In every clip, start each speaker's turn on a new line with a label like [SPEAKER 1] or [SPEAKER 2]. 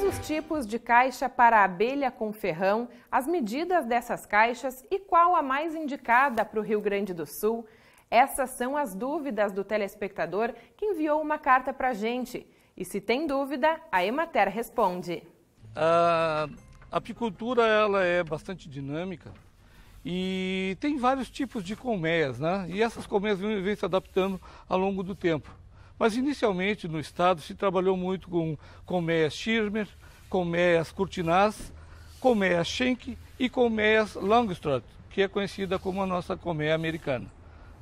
[SPEAKER 1] Quais os tipos de caixa para abelha com ferrão, as medidas dessas caixas e qual a mais indicada para o Rio Grande do Sul? Essas são as dúvidas do telespectador que enviou uma carta para a gente. E se tem dúvida, a Emater responde. A apicultura ela é bastante dinâmica e tem vários tipos de colmeias, né? E essas colmeias vêm se adaptando ao longo do tempo. Mas inicialmente no estado se trabalhou muito com colmeias Schirmer, colmeias Curtinaz, colmeias Schenck e colmeias Langstroth, que é conhecida como a nossa colmeia americana.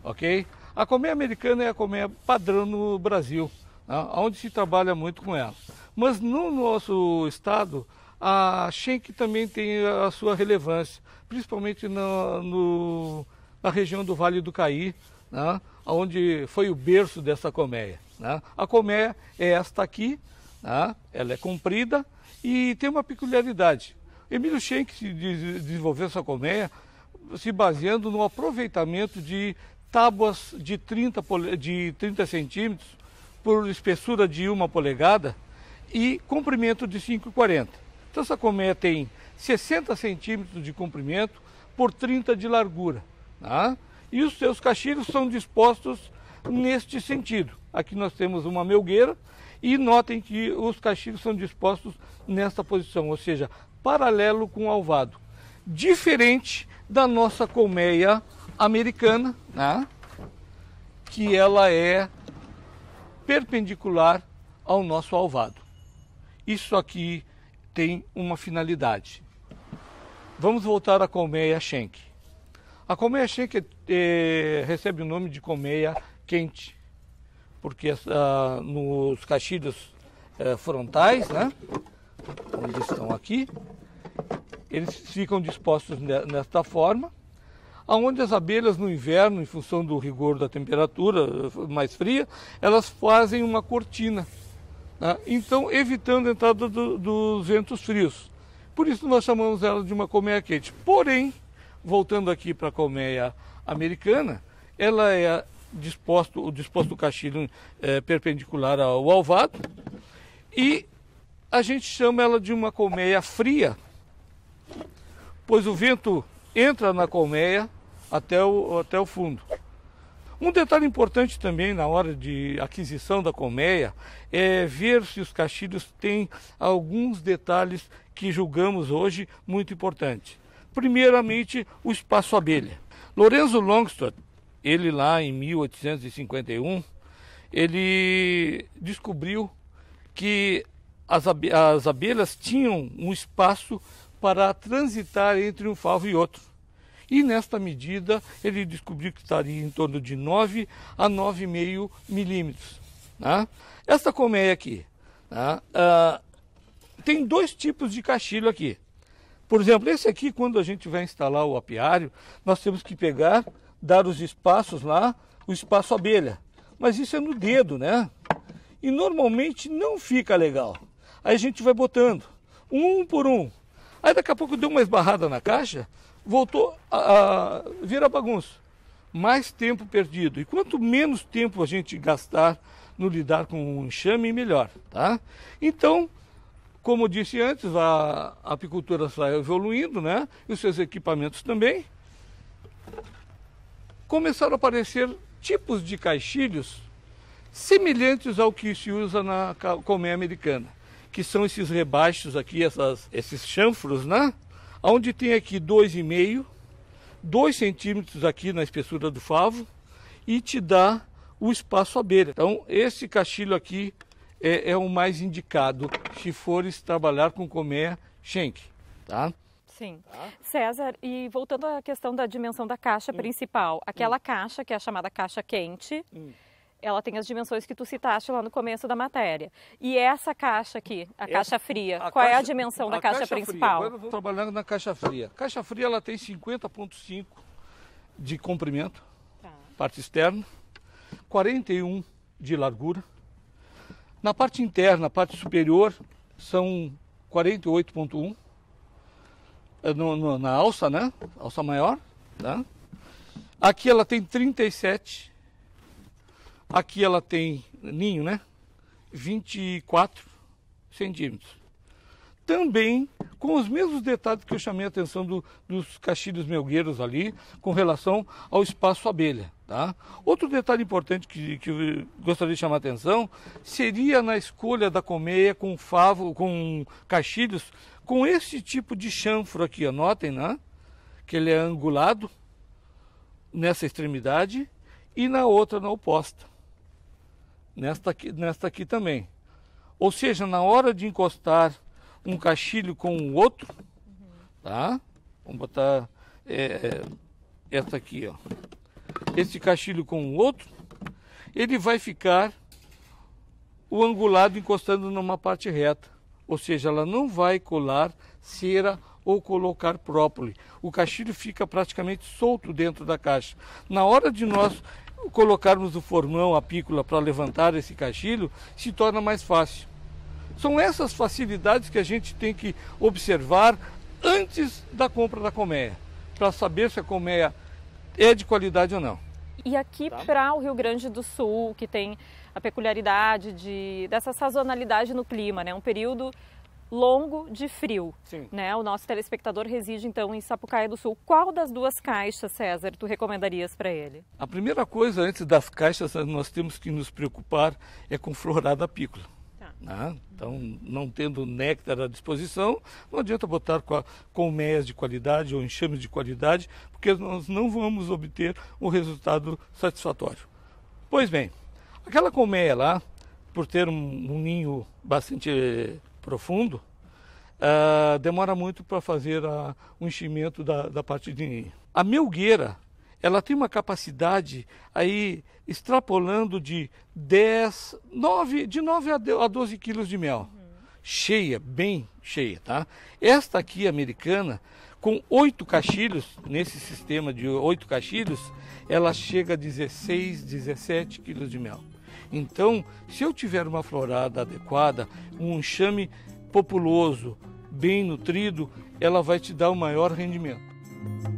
[SPEAKER 1] Ok? A colmeia americana é a colmeia padrão no Brasil, né? onde se trabalha muito com ela. Mas no nosso estado, a Schenck também tem a sua relevância, principalmente na, no, na região do Vale do Caí, né? onde foi o berço dessa colmeia. Né? A colmeia é esta aqui, né? ela é comprida e tem uma peculiaridade. Emílio Schenck desenvolveu essa colmeia se baseando no aproveitamento de tábuas de 30, de 30 centímetros por espessura de uma polegada e comprimento de 5,40. Então essa colmeia tem 60 centímetros de comprimento por 30 de largura. Né? e os seus cachilhos são dispostos neste sentido. Aqui nós temos uma melgueira e notem que os cachilhos são dispostos nesta posição, ou seja, paralelo com o alvado. Diferente da nossa colmeia americana, né? que ela é perpendicular ao nosso alvado. Isso aqui tem uma finalidade. Vamos voltar à colmeia Schenck. A colmeia chique eh, recebe o nome de colmeia quente, porque ah, nos caixilhos eh, frontais, né, onde estão aqui, eles ficam dispostos nesta forma, aonde as abelhas no inverno, em função do rigor da temperatura eh, mais fria, elas fazem uma cortina, né, então evitando a entrada do, dos ventos frios. Por isso nós chamamos ela de uma colmeia quente. Porém, voltando aqui para a colmeia americana, ela é disposto, o disposto do cachilho é, perpendicular ao alvado e a gente chama ela de uma colmeia fria, pois o vento entra na colmeia até o, até o fundo. Um detalhe importante também na hora de aquisição da colmeia é ver se os cachilhos têm alguns detalhes que julgamos hoje muito importantes primeiramente o espaço abelha. Lorenzo Longström, ele lá em 1851, ele descobriu que as, abe as abelhas tinham um espaço para transitar entre um favo e outro. E nesta medida ele descobriu que estaria em torno de 9 a 9,5 milímetros. Né? Esta colmeia aqui, né? tem dois tipos de cachilho aqui. Por exemplo, esse aqui, quando a gente vai instalar o apiário, nós temos que pegar, dar os espaços lá, o espaço abelha. Mas isso é no dedo, né? E normalmente não fica legal. Aí a gente vai botando, um por um. Aí daqui a pouco deu uma esbarrada na caixa, voltou a, a virar bagunça. Mais tempo perdido. E quanto menos tempo a gente gastar no lidar com o um enxame, melhor, tá? Então, como disse antes, a apicultura está evoluindo, né? E os seus equipamentos também. Começaram a aparecer tipos de caixilhos semelhantes ao que se usa na colmeia americana, que são esses rebaixos aqui, essas, esses chanfros, né? Onde tem aqui 2,5, 2 centímetros aqui na espessura do favo e te dá o espaço beira. Então, esse caixilho aqui é, é o mais indicado se fores trabalhar com colmeia Schenck, tá? Sim. Tá. César, e voltando à questão da dimensão da caixa hum. principal, aquela hum. caixa que é chamada caixa quente, hum. ela tem as dimensões que tu citaste lá no começo da matéria. E essa caixa aqui, a essa, caixa fria, a qual caixa, é a dimensão a da caixa, caixa principal? Fria. Agora eu vou trabalhando na caixa fria. Caixa fria ela tem 50,5 de comprimento, tá. parte externa, 41 de largura, na parte interna, a parte superior, são 48.1 é, na alça, né? Alça maior, tá? Aqui ela tem 37. Aqui ela tem ninho, né? 24 centímetros. Também com os mesmos detalhes que eu chamei a atenção do, dos caxilhos melgueiros ali, com relação ao espaço abelha. Tá? Outro detalhe importante que, que gostaria de chamar a atenção seria na escolha da colmeia com favo, com cachilhos, com esse tipo de chanfro aqui, anotem, né? Que ele é angulado nessa extremidade e na outra na oposta. Nesta aqui, nesta aqui também. Ou seja, na hora de encostar um cachilho com o outro, tá? Vamos botar é, é essa aqui, ó esse cachilho com o outro, ele vai ficar o angulado encostando numa parte reta. Ou seja, ela não vai colar cera ou colocar própole. O cachilho fica praticamente solto dentro da caixa. Na hora de nós colocarmos o formão, a pícola para levantar esse cachilho, se torna mais fácil. São essas facilidades que a gente tem que observar antes da compra da colmeia, para saber se a colmeia é de qualidade ou não. E aqui tá. para o Rio Grande do Sul, que tem a peculiaridade de, dessa sazonalidade no clima, né? Um período longo de frio, Sim. né? O nosso telespectador reside então em Sapucaia do Sul. Qual das duas caixas, César, tu recomendarias para ele? A primeira coisa antes das caixas nós temos que nos preocupar é com florada apícola né? Então, não tendo néctar à disposição, não adianta botar colmeias de qualidade ou enxames de qualidade, porque nós não vamos obter o resultado satisfatório. Pois bem, aquela colmeia lá, por ter um, um ninho bastante eh, profundo, uh, demora muito para fazer ah, o enchimento da, da parte de ninho. A melgueira ela tem uma capacidade aí extrapolando de 10, 9, de 9 a 12 quilos de mel. Uhum. Cheia, bem cheia, tá? Esta aqui, americana, com oito caixilhos, nesse sistema de oito caixilhos, ela chega a 16, 17 quilos de mel. Então, se eu tiver uma florada adequada, um enxame populoso, bem nutrido, ela vai te dar o um maior rendimento.